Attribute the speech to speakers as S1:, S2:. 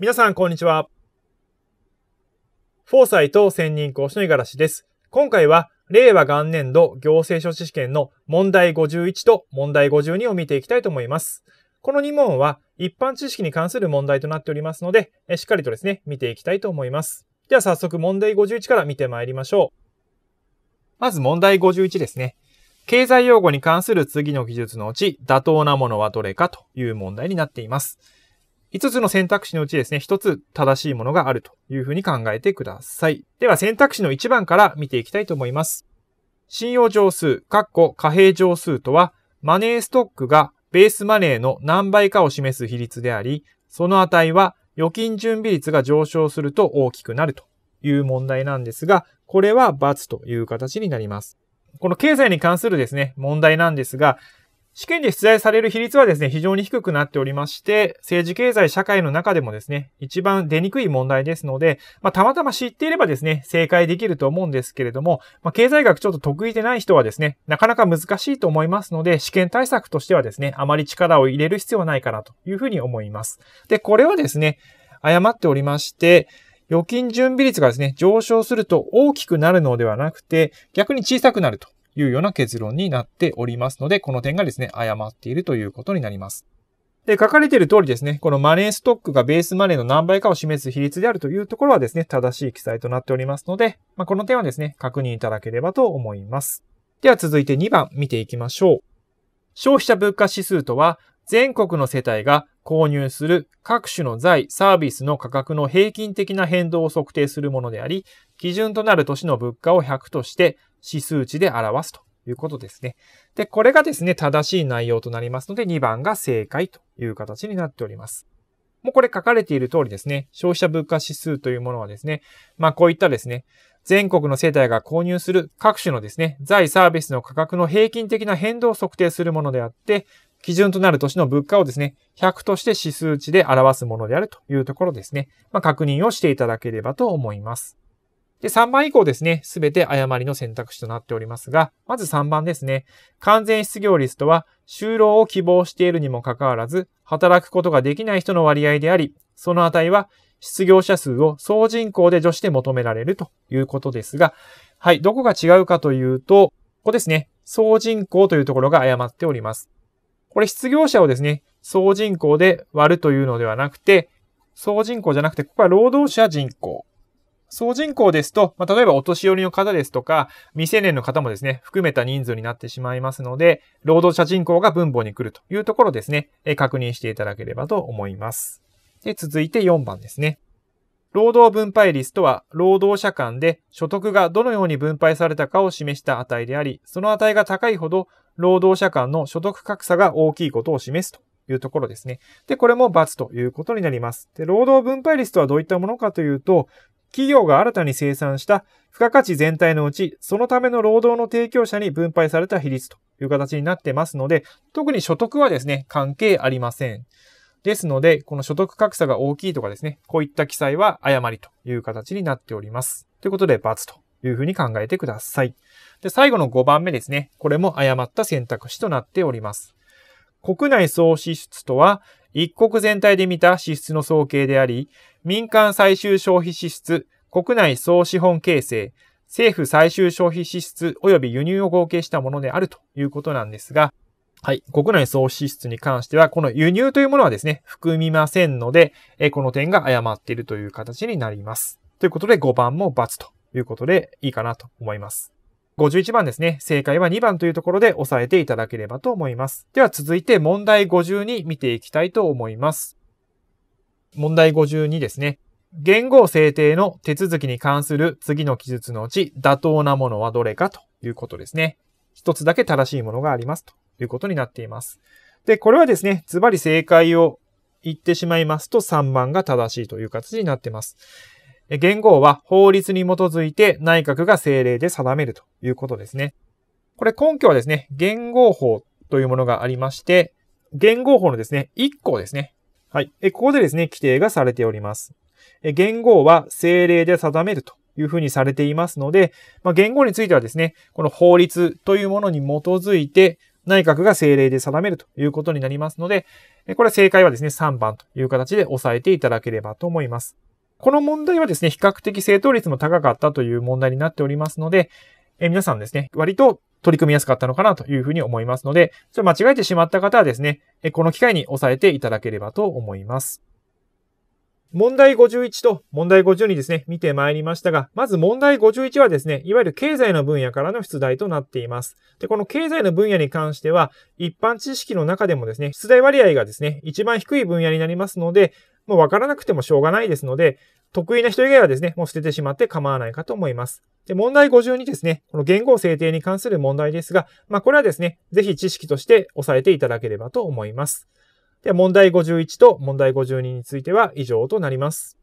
S1: 皆さん、こんにちは。フォーサイト専任講師の五十嵐です。今回は、令和元年度行政書士試験の問題51と問題52を見ていきたいと思います。この2問は、一般知識に関する問題となっておりますので、しっかりとですね、見ていきたいと思います。では、早速問題51から見てまいりましょう。まず問題51ですね。経済用語に関する次の記述のうち、妥当なものはどれかという問題になっています。5つの選択肢のうちですね、1つ正しいものがあるというふうに考えてください。では選択肢の1番から見ていきたいと思います。信用乗数、括弧貨幣乗数とは、マネーストックがベースマネーの何倍かを示す比率であり、その値は預金準備率が上昇すると大きくなるという問題なんですが、これは×という形になります。この経済に関するですね、問題なんですが、試験で出題される比率はですね、非常に低くなっておりまして、政治経済社会の中でもですね、一番出にくい問題ですので、まあ、たまたま知っていればですね、正解できると思うんですけれども、まあ、経済学ちょっと得意でない人はですね、なかなか難しいと思いますので、試験対策としてはですね、あまり力を入れる必要はないかなというふうに思います。で、これはですね、誤っておりまして、預金準備率がですね、上昇すると大きくなるのではなくて、逆に小さくなるというような結論になっておりますので、この点がですね、誤っているということになります。で、書かれている通りですね、このマネーストックがベースマネーの何倍かを示す比率であるというところはですね、正しい記載となっておりますので、まあ、この点はですね、確認いただければと思います。では続いて2番見ていきましょう。消費者物価指数とは、全国の世帯が購入する各種の財、サービスの価格の平均的な変動を測定するものであり、基準となる年の物価を100として指数値で表すということですね。で、これがですね、正しい内容となりますので、2番が正解という形になっております。もうこれ書かれている通りですね、消費者物価指数というものはですね、まあこういったですね、全国の世帯が購入する各種のですね、財サービスの価格の平均的な変動を測定するものであって、基準となる年の物価をですね、100として指数値で表すものであるというところですね、まあ、確認をしていただければと思います。で、3番以降ですね、すべて誤りの選択肢となっておりますが、まず3番ですね。完全失業率とは、就労を希望しているにもかかわらず、働くことができない人の割合であり、その値は、失業者数を総人口で除して求められるということですが、はい、どこが違うかというと、ここですね、総人口というところが誤っております。これ失業者をですね、総人口で割るというのではなくて、総人口じゃなくて、ここは労働者人口。総人口ですと、まあ、例えばお年寄りの方ですとか、未成年の方もですね、含めた人数になってしまいますので、労働者人口が分母に来るというところですね、え確認していただければと思います。で、続いて4番ですね。労働分配率とは、労働者間で所得がどのように分配されたかを示した値であり、その値が高いほど労働者間の所得格差が大きいことを示すというところですね。で、これも罰ということになります。で、労働分配率とはどういったものかというと、企業が新たに生産した付加価値全体のうち、そのための労働の提供者に分配された比率という形になってますので、特に所得はですね、関係ありません。ですので、この所得格差が大きいとかですね、こういった記載は誤りという形になっております。ということで、×というふうに考えてください。で、最後の5番目ですね。これも誤った選択肢となっております。国内総支出とは、一国全体で見た支出の総計であり、民間最終消費支出、国内総資本形成、政府最終消費支出及び輸入を合計したものであるということなんですが、はい。国内総支出に関しては、この輸入というものはですね、含みませんので、この点が誤っているという形になります。ということで5番も×ということでいいかなと思います。51番ですね。正解は2番というところで押さえていただければと思います。では続いて問題52見ていきたいと思います。問題52ですね。言語制定の手続きに関する次の記述のうち妥当なものはどれかということですね。一つだけ正しいものがありますということになっています。で、これはですね、ズバリ正解を言ってしまいますと3番が正しいという形になっています。元号は法律に基づいて内閣が政令で定めるということですね。これ根拠はですね、元号法というものがありまして、元号法のですね、1項ですね。はい。ここでですね、規定がされております。元号は政令で定めるというふうにされていますので、まあ、元号についてはですね、この法律というものに基づいて、内閣が政令で定めるということになりますので、これ正解はですね、3番という形で押さえていただければと思います。この問題はですね、比較的正答率も高かったという問題になっておりますので、え皆さんですね、割と取り組みやすかったのかなというふうに思いますので、それ間違えてしまった方はですね、この機会に押さえていただければと思います。問題51と問題5 0にですね、見てまいりましたが、まず問題51はですね、いわゆる経済の分野からの出題となっています。で、この経済の分野に関しては、一般知識の中でもですね、出題割合がですね、一番低い分野になりますので、もうわからなくてもしょうがないですので、得意な人以外はですね、もう捨ててしまって構わないかと思います。で、問題52ですね、この言語制定に関する問題ですが、まあこれはですね、ぜひ知識として押さえていただければと思います。で、問題51と問題52については以上となります。